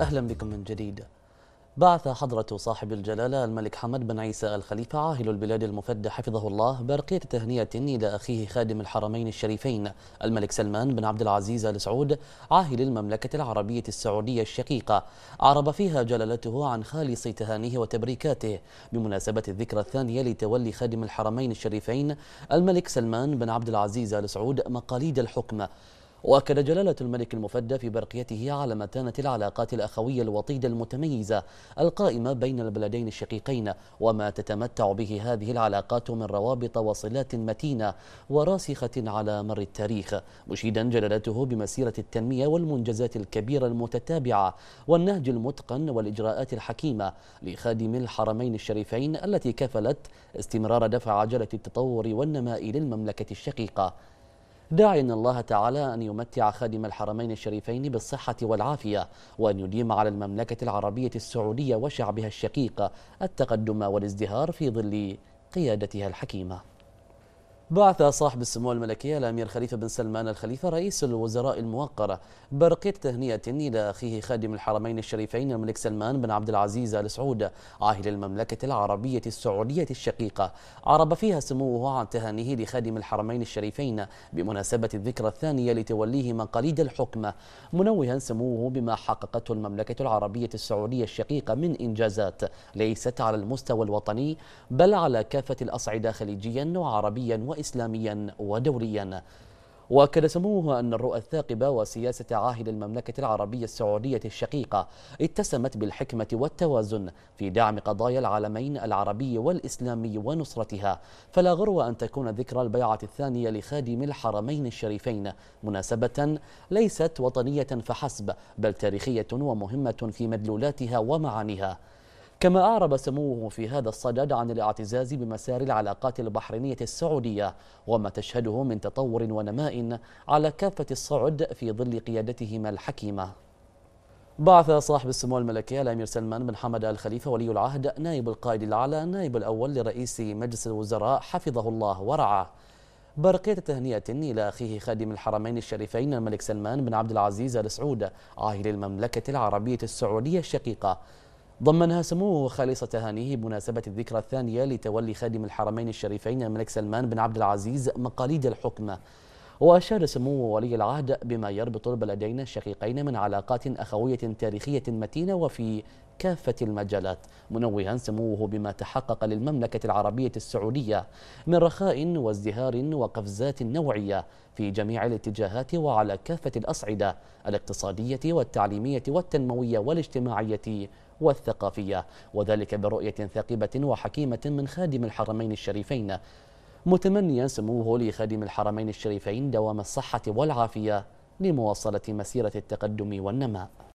أهلا بكم من جديد بعث حضرة صاحب الجلالة الملك حمد بن عيسى الخليفة عاهل البلاد المفدى حفظه الله برقية تهنئة إلى أخيه خادم الحرمين الشريفين الملك سلمان بن عبد العزيز آل سعود عاهل المملكة العربية السعودية الشقيقة أعرب فيها جلالته عن خالص تهانيه وتبريكاته بمناسبة الذكرى الثانية لتولي خادم الحرمين الشريفين الملك سلمان بن عبد العزيز آل سعود مقاليد الحكم واكد جلاله الملك المفدى في برقيته على متانه العلاقات الاخويه الوطيده المتميزه القائمه بين البلدين الشقيقين وما تتمتع به هذه العلاقات من روابط وصلات متينه وراسخه على مر التاريخ مشيدا جلالته بمسيره التنميه والمنجزات الكبيره المتتابعه والنهج المتقن والاجراءات الحكيمه لخادم الحرمين الشريفين التي كفلت استمرار دفع عجله التطور والنماء للمملكه الشقيقه داعين الله تعالى أن يمتع خادم الحرمين الشريفين بالصحة والعافية وأن يديم على المملكة العربية السعودية وشعبها الشقيق التقدم والازدهار في ظل قيادتها الحكيمة بعث صاحب السمو الملكية الأمير خليفة بن سلمان الخليفة رئيس الوزراء الموقرة برقية تهنئة إلى أخيه خادم الحرمين الشريفين الملك سلمان بن عبد العزيز آل سعود عاهل المملكة العربية السعودية الشقيقة عرب فيها سموه عن تهانيه لخادم الحرمين الشريفين بمناسبة الذكرى الثانية لتوليه مقاليد الحكم منوها سموه بما حققته المملكة العربية السعودية الشقيقة من إنجازات ليست على المستوى الوطني بل على كافة الأصعدة خليجيا وعربيا وإنجازات إسلاميا ودوليا واكد سموه أن الرؤى الثاقبة وسياسة عاهد المملكة العربية السعودية الشقيقة اتسمت بالحكمة والتوازن في دعم قضايا العالمين العربي والإسلامي ونصرتها فلا غرو أن تكون ذكرى البيعة الثانية لخادم الحرمين الشريفين مناسبة ليست وطنية فحسب بل تاريخية ومهمة في مدلولاتها ومعانيها كما أعرب سموه في هذا الصدد عن الاعتزاز بمسار العلاقات البحرينية السعودية وما تشهده من تطور ونماء على كافة الصعد في ظل قيادتهما الحكيمة بعث صاحب السمو الملكي الامير سلمان بن حمد ال خليفه ولي العهد نائب القائد الاعلى نائب الاول لرئيس مجلس الوزراء حفظه الله ورعاه برقية تهنئة إلى أخيه خادم الحرمين الشريفين الملك سلمان بن عبد العزيز آل سعود عاهل المملكة العربية السعودية الشقيقة ضمنها سموه خالصة تهانيه بمناسبة الذكرى الثانية لتولي خادم الحرمين الشريفين الملك سلمان بن عبد العزيز مقاليد الحكمة وأشار سمو ولي العهد بما يربط البلدين الشقيقين من علاقات أخوية تاريخية متينة وفي كافة المجالات منوها سموه بما تحقق للمملكة العربية السعودية من رخاء وازدهار وقفزات نوعية في جميع الاتجاهات وعلى كافة الأصعدة الاقتصادية والتعليمية والتنموية والاجتماعية والثقافية وذلك برؤية ثاقبة وحكيمة من خادم الحرمين الشريفين متمنيا سموه لخادم الحرمين الشريفين دوام الصحة والعافية لمواصلة مسيرة التقدم والنماء